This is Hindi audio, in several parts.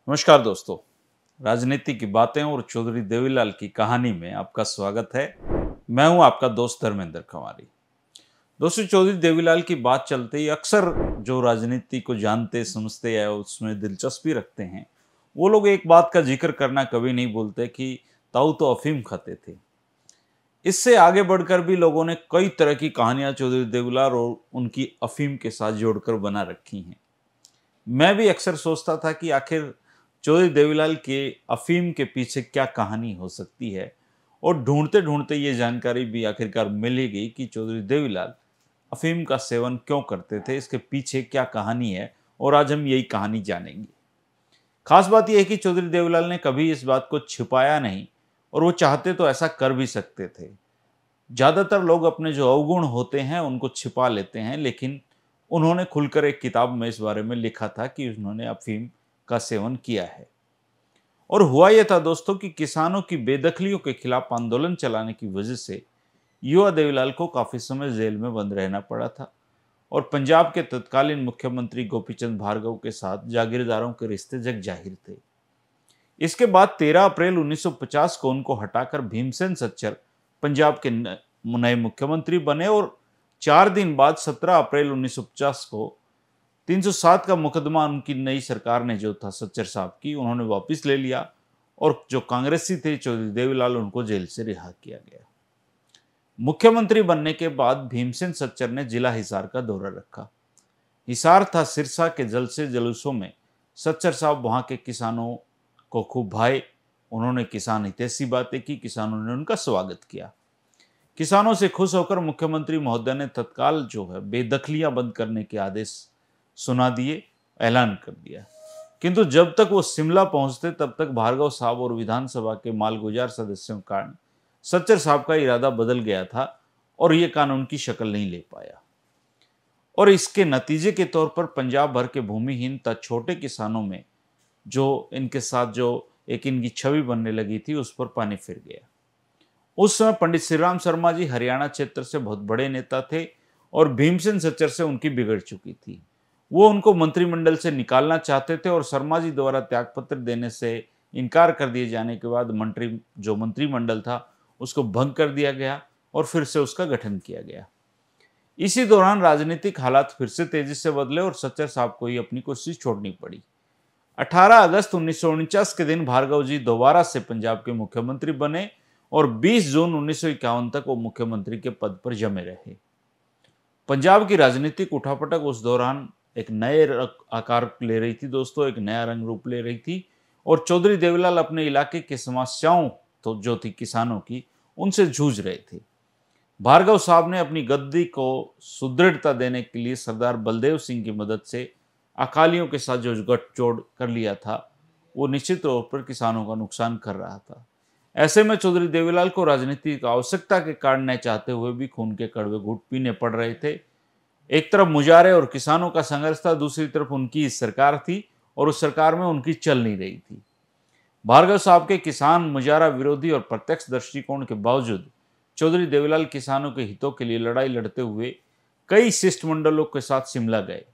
नमस्कार दोस्तों राजनीति की बातें और चौधरी देवीलाल की कहानी में आपका स्वागत है मैं हूं आपका दोस्त धर्मेंद्र कंवारी दोस्तों चौधरी देवीलाल की बात चलते ही अक्सर जो राजनीति को जानते समझते या उसमें दिलचस्पी रखते हैं वो लोग एक बात का जिक्र करना कभी नहीं बोलते कि ताऊ तो अफीम खाते थे इससे आगे बढ़कर भी लोगों ने कई तरह की कहानियां चौधरी देवलाल और उनकी अफीम के साथ जोड़कर बना रखी हैं मैं भी अक्सर सोचता था कि आखिर चौधरी देवीलाल के अफीम के पीछे क्या कहानी हो सकती है और ढूंढते ढूंढते ये जानकारी भी आखिरकार मिली गई कि चौधरी देवीलाल अफीम का सेवन क्यों करते थे इसके पीछे क्या कहानी है और आज हम यही कहानी जानेंगे खास बात यह है कि चौधरी देवीलाल ने कभी इस बात को छिपाया नहीं और वो चाहते तो ऐसा कर भी सकते थे ज़्यादातर लोग अपने जो अवगुण होते हैं उनको छिपा लेते हैं लेकिन उन्होंने खुलकर एक किताब में इस बारे में लिखा था कि उन्होंने अफीम का सेवन किया है और हुआ यह था दोस्तों कि किसानों की बेदखलियों के खिलाफ आंदोलन चलाने की वजह से युवा देवीलाल को काफ़ी समय जेल में बंद रहना पड़ा था और पंजाब के तत्कालीन मुख्यमंत्री गोपीचंद भार्गव के साथ जागीरदारों के रिश्ते जग जाहिर थे इसके बाद 13 अप्रैल 1950 को उनको हटाकर भीमसेन सच्चर पंजाब के नए मुख्यमंत्री बने और चार दिन बाद 17 अप्रैल 1950 को 307 का मुकदमा उनकी नई सरकार ने जो था सच्चर साहब की उन्होंने वापस ले लिया और जो कांग्रेसी थे चौधरी देवीलाल उनको जेल से रिहा किया गया मुख्यमंत्री बनने के बाद भीमसेन सच्चर ने जिला हिसार का दौरा रखा हिसार था सिरसा के जल से जलूसों में सच्चर साहब वहां के किसानों को खूब भाई उन्होंने किसान हितैषी बातें की किसानों ने उनका स्वागत किया किसानों से खुश होकर मुख्यमंत्री महोदय ने तत्काल जो है बेदखलियां बंद करने के आदेश सुना दिए ऐलान कर दिया किंतु जब तक वो शिमला पहुंचते तब तक भार्गव साहब और विधानसभा के मालगुजार सदस्यों के कारण सच्चर साहब का इरादा बदल गया था और ये कानून की शक्ल नहीं ले पाया और इसके नतीजे के तौर पर पंजाब भर के भूमिहीन तथा छोटे किसानों में जो इनके साथ जो एक इनकी छवि बनने लगी थी उस पर पानी फिर गया उस समय पंडित श्रीराम शर्मा जी हरियाणा क्षेत्र से बहुत बड़े नेता थे और भीमसेन सच्चर से उनकी बिगड़ चुकी थी वो उनको मंत्रिमंडल से निकालना चाहते थे और शर्मा जी द्वारा त्यागपत्र देने से इनकार कर दिए जाने के बाद मंत्री जो मंत्रिमंडल था उसको भंग कर दिया गया और फिर से उसका गठन किया गया इसी दौरान राजनीतिक हालात फिर से तेजी से बदले और सच्चर साहब को ही अपनी कोशिश छोड़नी पड़ी 18 अगस्त उन्नीस के दिन भार्गव जी दोबारा से पंजाब के मुख्यमंत्री बने और 20 जून उन्नीस तक वो मुख्यमंत्री के पद पर जमे रहे पंजाब की राजनीतिक उठापटक उस दौरान एक नए आकार ले रही थी दोस्तों एक नया रंग रूप ले रही थी और चौधरी देवीलाल अपने इलाके की समस्याओं तो जो थी किसानों की उनसे जूझ रहे थे भार्गव साहब ने अपनी गद्दी को सुदृढ़ता देने के लिए सरदार बलदेव सिंह की मदद से अकालियों के साथ जो गठजोड़ कर लिया था वो निश्चित तौर पर किसानों का नुकसान कर रहा था ऐसे में चौधरी देवीलाल को राजनीति की आवश्यकता के कारण न चाहते हुए भी खून के कड़वे घुट पीने पड़ रहे थे एक तरफ मुजारे और किसानों का संघर्ष था दूसरी तरफ उनकी सरकार थी और उस सरकार में उनकी चल नहीं रही थी भार्गव साहब के किसान मुजारा विरोधी और प्रत्यक्ष दृष्टिकोण के बावजूद चौधरी देवीलाल किसानों के हितों के लिए लड़ाई लड़ते हुए कई शिष्टमंडलों के साथ शिमला गए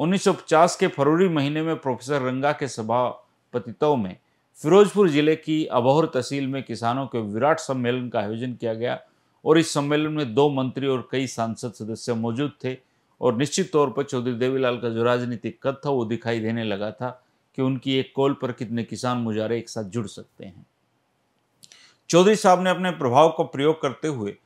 1950 के फरवरी महीने में प्रोफेसर रंगा के सभापतित्व में फिरोजपुर जिले की अबोहर तहसील में किसानों के विराट सम्मेलन का आयोजन किया गया और इस सम्मेलन में दो मंत्री और कई सांसद सदस्य मौजूद थे और निश्चित तौर पर चौधरी देवीलाल का जो राजनीतिक कद था वो दिखाई देने लगा था कि उनकी एक कॉल पर कितने किसान मुजारे एक साथ जुड़ सकते हैं चौधरी साहब ने अपने प्रभाव का प्रयोग करते हुए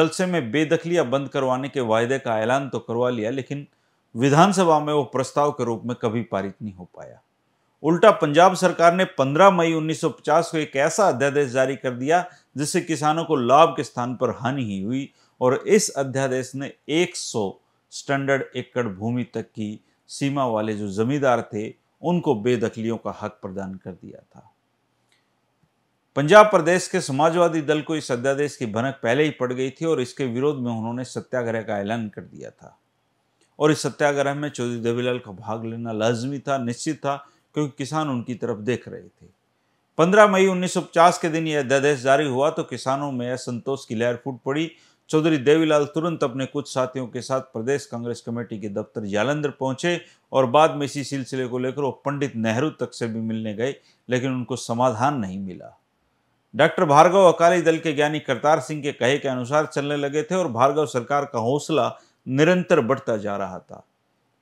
जलसे में बेदखलियां बंद करवाने के वायदे का ऐलान तो करवा लिया लेकिन विधानसभा में वो प्रस्ताव के रूप में कभी पारित नहीं हो पाया उल्टा पंजाब सरकार ने 15 मई 1950 को एक ऐसा अध्यादेश जारी कर दिया जिससे किसानों को लाभ के स्थान पर हानि ही हुई और इस अध्यादेश ने 100 स्टैंडर्ड एकड़ भूमि तक की सीमा वाले जो जमींदार थे उनको बेदखलियों का हक प्रदान कर दिया था पंजाब प्रदेश के समाजवादी दल को इस अध्यादेश की भनक पहले ही पड़ गई थी और इसके विरोध में उन्होंने सत्याग्रह का ऐलान कर दिया था और इस सत्याग्रह में चौधरी देवीलाल का भाग लेना लाजमी था निश्चित था क्योंकि किसान उनकी तरफ देख रहे थे 15 मई 1950 के दिन यह अध्यादेश जारी हुआ तो किसानों में असंतोष की लहर फूट पड़ी चौधरी देवीलाल तुरंत अपने कुछ साथियों के साथ प्रदेश कांग्रेस कमेटी के दफ्तर जालंधर पहुंचे और बाद में इसी सिलसिले को लेकर वो पंडित नेहरू तक से भी मिलने गए लेकिन उनको समाधान नहीं मिला डॉक्टर भार्गव अकाली दल के ज्ञानी करतार सिंह के कहे के अनुसार चलने लगे थे और भार्गव सरकार का हौसला निरंतर बढ़ता जा रहा था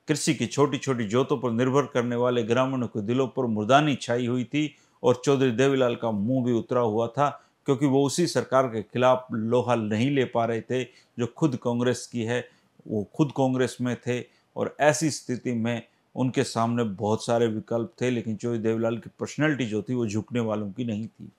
कृषि की छोटी छोटी जोतों पर निर्भर करने वाले ग्रामीणों के दिलों पर मुर्दानी छाई हुई थी और चौधरी देवीलाल का मुंह भी उतरा हुआ था क्योंकि वो उसी सरकार के खिलाफ लोहा नहीं ले पा रहे थे जो खुद कांग्रेस की है वो खुद कांग्रेस में थे और ऐसी स्थिति में उनके सामने बहुत सारे विकल्प थे लेकिन चौधरी देवीलाल की पर्सनैलिटी जो थी वो झुकने वालों की नहीं थी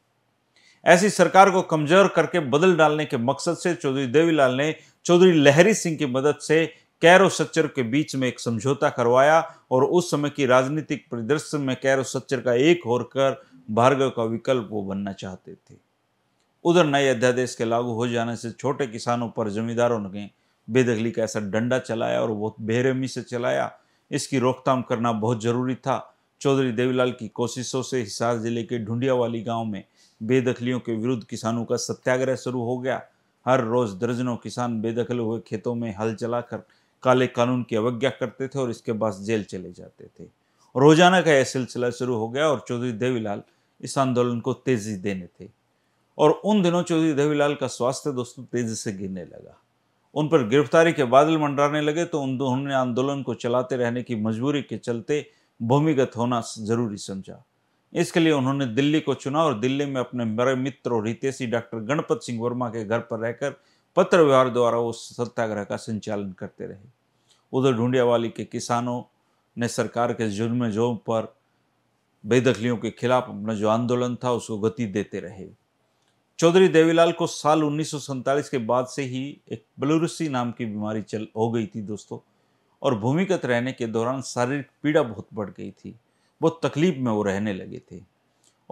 ऐसी सरकार को कमजोर करके बदल डालने के मकसद से चौधरी देवीलाल ने चौधरी लहरी सिंह की मदद से कैरो सच्चर के बीच में एक समझौता करवाया और उस समय की राजनीतिक परिदृश्य में कैरो सच्चर का एक होकर भार्गव का विकल्प वो बनना चाहते थे उधर नए अध्यादेश के लागू हो जाने से छोटे किसानों पर जमींदारों ने बेदखली का ऐसा डंडा चलाया और बहुत बेरहमी से चलाया इसकी रोकथाम करना बहुत ज़रूरी था चौधरी देवीलाल की कोशिशों से हिसार जिले के ढूंढियावाली गांव में बेदखलियों के विरुद्ध किसानों का सत्याग्रह शुरू हो गया हर रोज दर्जनों किसान बेदखल हुए खेतों में हल चलाकर काले कानून की अवज्ञा करते थे और इसके बाद जेल चले जाते थे रोजाना का यह सिलसिला शुरू हो गया और चौधरी देवीलाल इस आंदोलन को तेजी देने थे और उन दिनों चौधरी देवीलाल का स्वास्थ्य दोस्तों तेजी से गिरने लगा उन पर गिरफ्तारी के बादल मंडराने लगे तो उन दोनों ने आंदोलन को चलाते रहने की मजबूरी के चलते भूमिगत होना जरूरी समझा इसके लिए उन्होंने दिल्ली को चुना और दिल्ली में अपने बड़े मित्र और हितेशी डॉक्टर गणपत सिंह वर्मा के घर पर रहकर पत्र व्यवहार द्वारा वो सत्याग्रह का संचालन करते रहे उधर ढूंढियावाली के किसानों ने सरकार के जुर्म जो पर बेदखलियों के खिलाफ अपना जो आंदोलन था उसको गति देते रहे चौधरी देवीलाल को साल उन्नीस के बाद से ही एक ब्लूरसी नाम की बीमारी चल हो गई थी दोस्तों और भूमिगत रहने के दौरान शारीरिक पीड़ा बहुत बढ़ गई थी बहुत तकलीफ में वो रहने लगे थे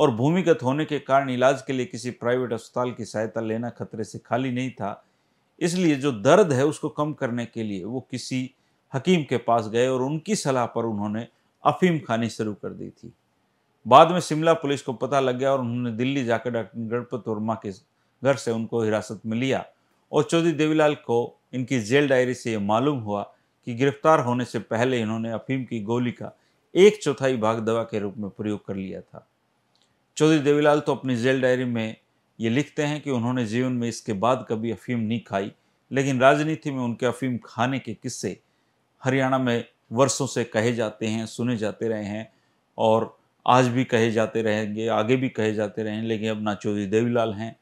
और भूमिगत होने के कारण इलाज के लिए किसी प्राइवेट अस्पताल की सहायता लेना खतरे से खाली नहीं था इसलिए जो दर्द है उसको कम करने के लिए वो किसी हकीम के पास गए और उनकी सलाह पर उन्होंने अफीम खानी शुरू कर दी थी बाद में शिमला पुलिस को पता लग गया और उन्होंने दिल्ली जाकर डॉक्टर गणपत वर्मा के घर से उनको हिरासत में लिया और चौधरी देवीलाल को इनकी जेल डायरी से ये मालूम हुआ कि गिरफ्तार होने से पहले इन्होंने अफीम की गोली का एक चौथाई भाग दवा के रूप में प्रयोग कर लिया था चौधरी देवीलाल तो अपनी जेल डायरी में ये लिखते हैं कि उन्होंने जीवन में इसके बाद कभी अफीम नहीं खाई लेकिन राजनीति में उनके अफीम खाने के किस्से हरियाणा में वर्षों से कहे जाते हैं सुने जाते रहे हैं और आज भी कहे जाते रहेंगे आगे भी कहे जाते रहें लेकिन अब ना चौधरी देवीलाल हैं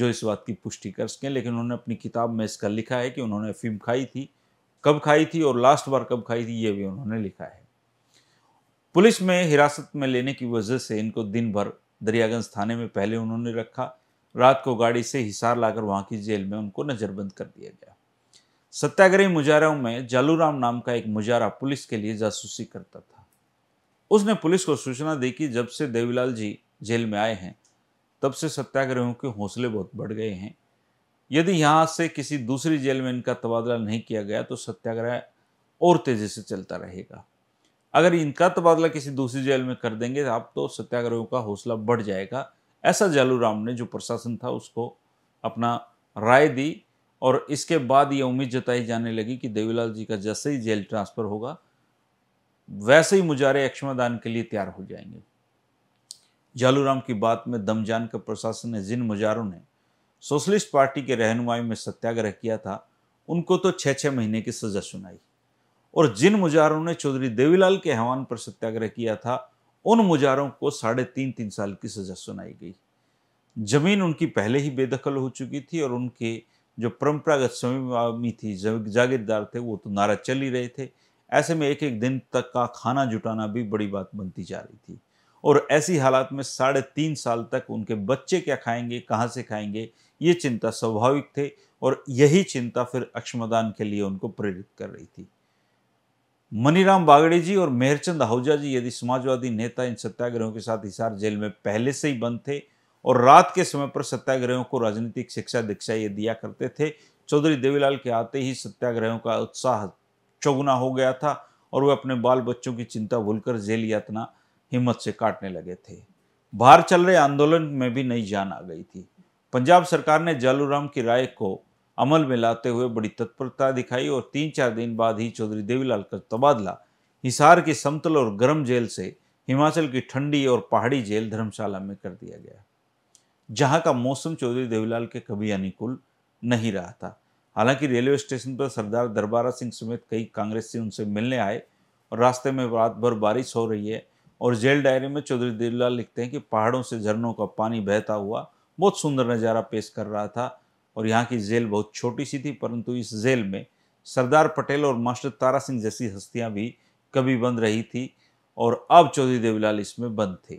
जो इस बात की पुष्टि कर सकें लेकिन उन्होंने अपनी किताब में इसका लिखा है कि उन्होंने अफीम खाई थी कब खाई थी और लास्ट बार कब खाई थी ये भी उन्होंने लिखा है पुलिस में हिरासत में लेने की वजह से इनको दिन भर दरियागंज थाने में पहले उन्होंने रखा रात को गाड़ी से हिसार लाकर वहाँ की जेल में उनको नज़रबंद कर दिया गया सत्याग्रही मुजाहरों में जालूराम नाम का एक मुजारा पुलिस के लिए जासूसी करता था उसने पुलिस को सूचना दी कि जब से देवीलाल जी जेल में आए हैं तब से सत्याग्रहियों के हौसले बहुत बढ़ गए हैं यदि यहाँ से किसी दूसरी जेल में इनका तबादला नहीं किया गया तो सत्याग्रह और तेज़ी से चलता रहेगा अगर इनका तबादला किसी दूसरी जेल में कर देंगे आप तो सत्याग्रहों का हौसला बढ़ जाएगा ऐसा जालूराम ने जो प्रशासन था उसको अपना राय दी और इसके बाद ये उम्मीद जताई जाने लगी कि देवीलाल जी का जैसे ही जेल ट्रांसफ़र होगा वैसे ही मुजारे अक्षमादान के लिए तैयार हो जाएंगे जालूराम की बात में जान के प्रशासन ने जिन मुजारों ने सोशलिस्ट पार्टी के रहनुमाई में सत्याग्रह किया था उनको तो छः छः महीने की सज़ा सुनाई और जिन मुजारों ने चौधरी देवीलाल के आह्वान पर सत्याग्रह किया था उन मुजारों को साढ़े तीन तीन साल की सज़ा सुनाई गई जमीन उनकी पहले ही बेदखल हो चुकी थी और उनके जो परंपरागत स्वामी थी जागीरदार थे वो तो नारा चल ही रहे थे ऐसे में एक एक दिन तक का खाना जुटाना भी बड़ी बात बनती जा रही थी और ऐसी हालात में साढ़े तीन साल तक उनके बच्चे क्या खाएंगे कहाँ से खाएंगे ये चिंता स्वाभाविक थे और यही चिंता फिर अक्षमदान के लिए उनको प्रेरित कर रही थी मनीराम बागड़े जी और मेहरचंद आहूजा जी यदि समाजवादी नेता इन सत्याग्रहों के साथ हिसार जेल में पहले से ही बंद थे और रात के समय पर सत्याग्रहों को राजनीतिक शिक्षा दीक्षा ये दिया करते थे चौधरी देवीलाल के आते ही सत्याग्रहों का उत्साह चौगुना हो गया था और वे अपने बाल बच्चों की चिंता भूलकर जेल यातना हिम्मत से काटने लगे थे बाहर चल रहे आंदोलन में भी नई जान आ गई थी पंजाब सरकार ने जालूराम की राय को अमल में लाते हुए बड़ी तत्परता दिखाई और तीन चार दिन बाद ही चौधरी देवीलाल का तबादला हिसार के समतल और गर्म जेल से हिमाचल की ठंडी और पहाड़ी जेल धर्मशाला में कर दिया गया जहां का मौसम चौधरी देवीलाल के कभी अनुकूल नहीं रहा था हालांकि रेलवे स्टेशन पर सरदार दरबारा सिंह समेत कई कांग्रेसी उनसे मिलने आए और रास्ते में रात भर बारिश हो रही है और जेल डायरी में चौधरी देवीलाल लिखते हैं कि पहाड़ों से झरनों का पानी बहता हुआ बहुत सुंदर नज़ारा पेश कर रहा था और यहाँ की जेल बहुत छोटी सी थी परंतु इस जेल में सरदार पटेल और मास्टर तारा सिंह जैसी हस्तियाँ भी कभी बंद रही थी और अब चौधरी देवीलाल इसमें बंद थे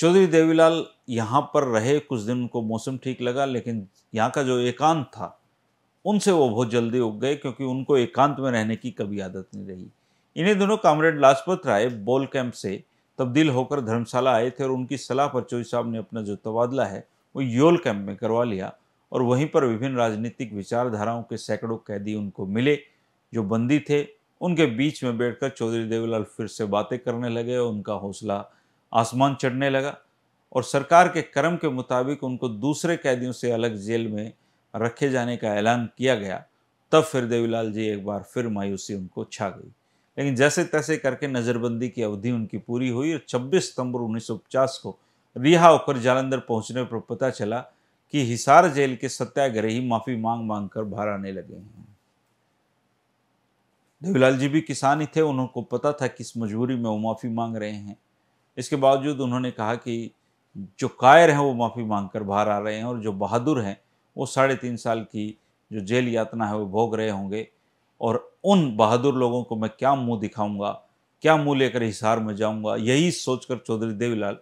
चौधरी देवीलाल यहाँ पर रहे कुछ दिन उनको मौसम ठीक लगा लेकिन यहाँ का जो एकांत था उनसे वो बहुत जल्दी उग गए क्योंकि उनको एकांत में रहने की कभी आदत नहीं रही इन्हें दोनों कामरेड लाजपत राय बोल कैंप से तब्दील होकर धर्मशाला आए थे और उनकी सलाह पर चौधरी साहब ने अपना जो तबादला है वो योल कैंप में करवा लिया और वहीं पर विभिन्न राजनीतिक विचारधाराओं के सैकड़ों कैदी उनको मिले जो बंदी थे उनके बीच में बैठकर चौधरी देवीलाल फिर से बातें करने लगे और उनका हौसला आसमान चढ़ने लगा और सरकार के कर्म के मुताबिक उनको दूसरे कैदियों से अलग जेल में रखे जाने का ऐलान किया गया तब फिर देवीलाल जी एक बार फिर मायूसी उनको छा गई लेकिन जैसे तैसे करके नज़रबंदी की अवधि उनकी पूरी हुई और 26 सितंबर 1950 को रिहा होकर जालंधर पहुंचने पर पता चला कि हिसार जेल के सत्याग्रही माफ़ी मांग मांग कर बाहर आने लगे हैं देवीलाल जी भी किसान ही थे उनको पता था किस मजबूरी में वो माफ़ी मांग रहे हैं इसके बावजूद उन्होंने कहा कि जो कायर हैं वो माफ़ी मांग कर बाहर आ रहे हैं और जो बहादुर हैं वो साढ़े तीन साल की जो जेल यातना है वो भोग रहे होंगे और उन बहादुर लोगों को मैं क्या मुंह दिखाऊंगा क्या मुंह लेकर हिसार में जाऊंगा यही सोचकर चौधरी देवीलाल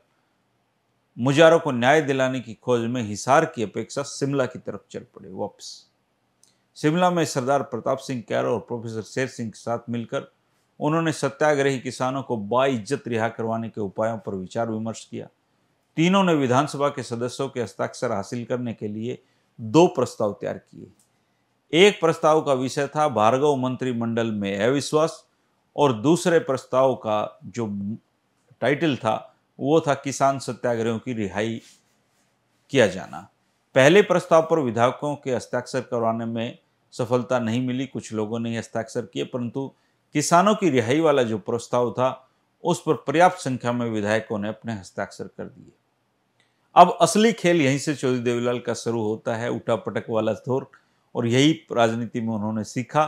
मुजारों को न्याय दिलाने की खोज में हिसार की अपेक्षा शिमला की तरफ चल पड़े वापस शिमला में सरदार प्रताप सिंह कैरो और प्रोफेसर शेर सिंह के साथ मिलकर उन्होंने सत्याग्रही किसानों को बाइज्जत रिहा करवाने के उपायों पर विचार विमर्श किया तीनों ने विधानसभा के सदस्यों के हस्ताक्षर हासिल करने के लिए दो प्रस्ताव तैयार किए एक प्रस्ताव का विषय था भार्गव मंत्रिमंडल में अविश्वास और दूसरे प्रस्ताव का जो टाइटल था वो था किसान सत्याग्रहों की रिहाई किया जाना पहले प्रस्ताव पर विधायकों के हस्ताक्षर करवाने में सफलता नहीं मिली कुछ लोगों ने हस्ताक्षर किए परंतु किसानों की रिहाई वाला जो प्रस्ताव था उस पर पर्याप्त संख्या में विधायकों ने अपने हस्ताक्षर कर दिए अब असली खेल यहीं से चौधरी देवीलाल का शुरू होता है उठा पटक वाला दौर और यही राजनीति में उन्होंने सीखा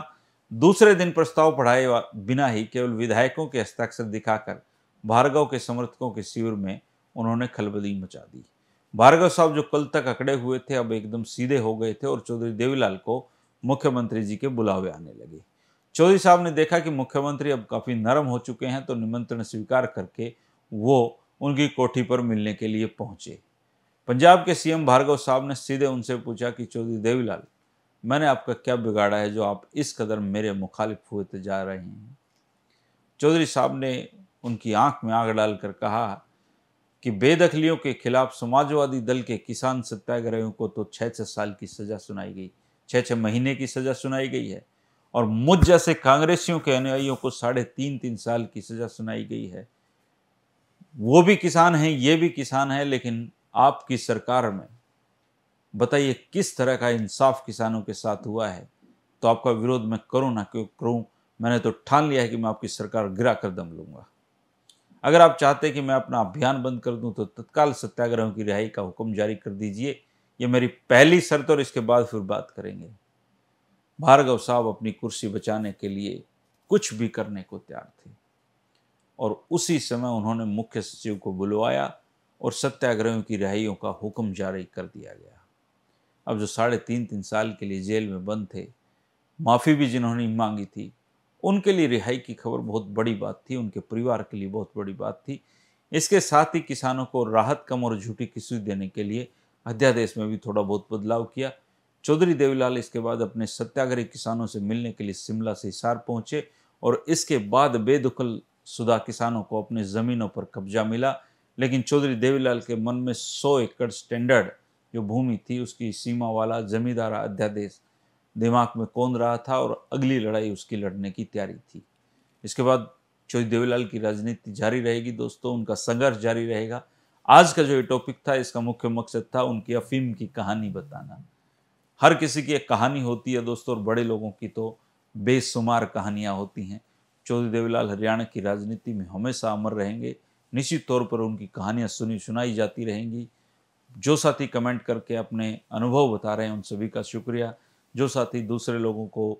दूसरे दिन प्रस्ताव पढ़ाए बिना ही केवल विधायकों के हस्ताक्षर दिखाकर भार्गव के समर्थकों के शिविर में उन्होंने खलबली मचा दी भार्गव साहब जो कल तक अकड़े हुए थे अब एकदम सीधे हो गए थे और चौधरी देवीलाल को मुख्यमंत्री जी के बुलावे आने लगे चौधरी साहब ने देखा कि मुख्यमंत्री अब काफ़ी नरम हो चुके हैं तो निमंत्रण स्वीकार करके वो उनकी कोठी पर मिलने के लिए पहुंचे पंजाब के सीएम भार्गव साहब ने सीधे उनसे पूछा कि चौधरी देवीलाल मैंने आपका क्या बिगाड़ा है जो आप इस कदर मेरे मुखालिफ हुए जा रहे हैं चौधरी साहब ने उनकी आंख में आग डालकर कहा कि बेदखलियों के खिलाफ समाजवादी दल के किसान सत्याग्रहियों को तो छः छः साल की सज़ा सुनाई गई छः छः महीने की सज़ा सुनाई गई है और मुझ जैसे कांग्रेसियों के अनुयायियों को साढ़े तीन तीन साल की सज़ा सुनाई गई है वो भी किसान हैं ये भी किसान हैं लेकिन आपकी सरकार में बताइए किस तरह का इंसाफ किसानों के साथ हुआ है तो आपका विरोध मैं करूँ ना क्यों करूँ मैंने तो ठान लिया है कि मैं आपकी सरकार गिरा कर दम लूँगा अगर आप चाहते कि मैं अपना अभियान बंद कर दूं तो तत्काल सत्याग्रहों की रिहाई का हुक्म जारी कर दीजिए ये मेरी पहली शर्त और इसके बाद फिर बात करेंगे भार्गव साहब अपनी कुर्सी बचाने के लिए कुछ भी करने को तैयार थे और उसी समय उन्होंने मुख्य सचिव को बुलवाया और सत्याग्रहों की रिहाइयों का हुक्म जारी कर दिया गया अब जो साढ़े तीन तीन साल के लिए जेल में बंद थे माफ़ी भी जिन्होंने मांगी थी उनके लिए रिहाई की खबर बहुत बड़ी बात थी उनके परिवार के लिए बहुत बड़ी बात थी इसके साथ ही किसानों को राहत कम और झूठी किस्मत देने के लिए अध्यादेश में भी थोड़ा बहुत बदलाव किया चौधरी देवीलाल इसके बाद अपने सत्याग्रही किसानों से मिलने के लिए शिमला से हिसार पहुंचे और इसके बाद बेदखल शुदा किसानों को अपनी ज़मीनों पर कब्जा मिला लेकिन चौधरी देवीलाल के मन में 100 एकड़ स्टैंडर्ड जो भूमि थी उसकी सीमा वाला जमींदारा अध्यादेश दिमाग में कौन रहा था और अगली लड़ाई उसकी लड़ने की तैयारी थी इसके बाद चौधरी देवीलाल की राजनीति जारी रहेगी दोस्तों उनका संघर्ष जारी रहेगा आज का जो ये टॉपिक था इसका मुख्य मकसद था उनकी अफीम की कहानी बताना हर किसी की एक कहानी होती है दोस्तों और बड़े लोगों की तो बेशुमार कहानियाँ होती हैं चौधरी देवीलाल हरियाणा की राजनीति में हमेशा अमर रहेंगे निश्चित तौर पर उनकी कहानियाँ सुनी सुनाई जाती रहेंगी जो साथी कमेंट करके अपने अनुभव बता रहे हैं उन सभी का शुक्रिया जो साथी दूसरे लोगों को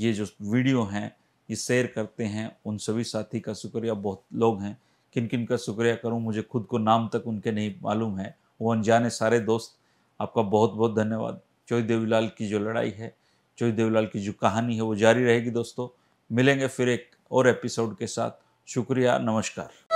ये जो वीडियो हैं ये शेयर करते हैं उन सभी साथी का शुक्रिया बहुत लोग हैं किन किन का शुक्रिया करूं मुझे खुद को नाम तक उनके नहीं मालूम है वो अनजाने सारे दोस्त आपका बहुत बहुत धन्यवाद चोई देवीलाल की जो लड़ाई है चोई देवीलाल की जो कहानी है वो जारी रहेगी दोस्तों मिलेंगे फिर एक और एपिसोड के साथ शुक्रिया नमस्कार